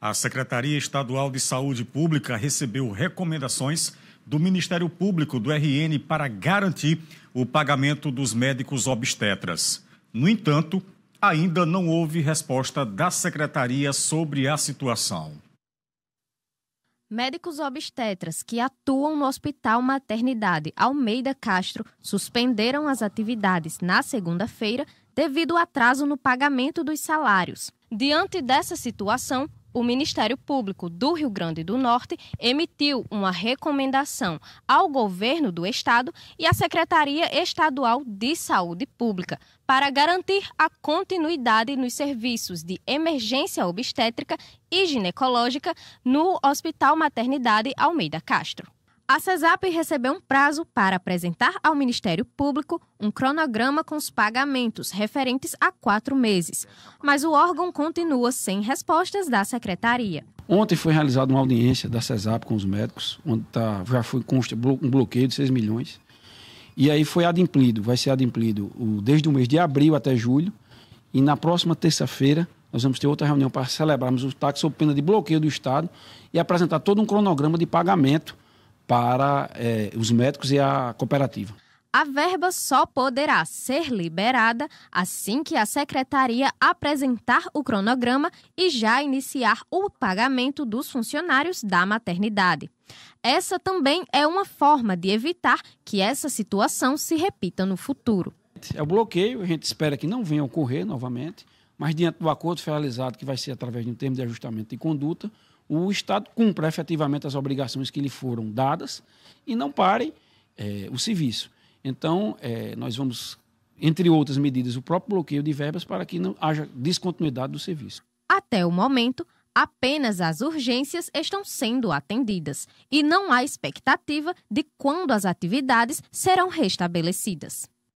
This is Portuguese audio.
A Secretaria Estadual de Saúde Pública recebeu recomendações do Ministério Público do RN para garantir o pagamento dos médicos obstetras. No entanto, ainda não houve resposta da secretaria sobre a situação. Médicos obstetras que atuam no Hospital Maternidade Almeida Castro suspenderam as atividades na segunda-feira devido ao atraso no pagamento dos salários. Diante dessa situação, o Ministério Público do Rio Grande do Norte emitiu uma recomendação ao governo do estado e à Secretaria Estadual de Saúde Pública para garantir a continuidade nos serviços de emergência obstétrica e ginecológica no Hospital Maternidade Almeida Castro. A CESAP recebeu um prazo para apresentar ao Ministério Público um cronograma com os pagamentos referentes a quatro meses, mas o órgão continua sem respostas da secretaria. Ontem foi realizada uma audiência da CESAP com os médicos, onde tá, já foi um bloqueio de 6 milhões. E aí foi adimplido, vai ser adimplido o, desde o mês de abril até julho. E na próxima terça-feira nós vamos ter outra reunião para celebrarmos o táxi sob pena de bloqueio do Estado e apresentar todo um cronograma de pagamento para é, os médicos e a cooperativa. A verba só poderá ser liberada assim que a secretaria apresentar o cronograma e já iniciar o pagamento dos funcionários da maternidade. Essa também é uma forma de evitar que essa situação se repita no futuro. É o bloqueio, a gente espera que não venha ocorrer novamente, mas diante do acordo finalizado, que vai ser através de um termo de ajustamento de conduta, o Estado cumpra efetivamente as obrigações que lhe foram dadas e não pare é, o serviço. Então, é, nós vamos, entre outras medidas, o próprio bloqueio de verbas para que não haja descontinuidade do serviço. Até o momento, apenas as urgências estão sendo atendidas e não há expectativa de quando as atividades serão restabelecidas.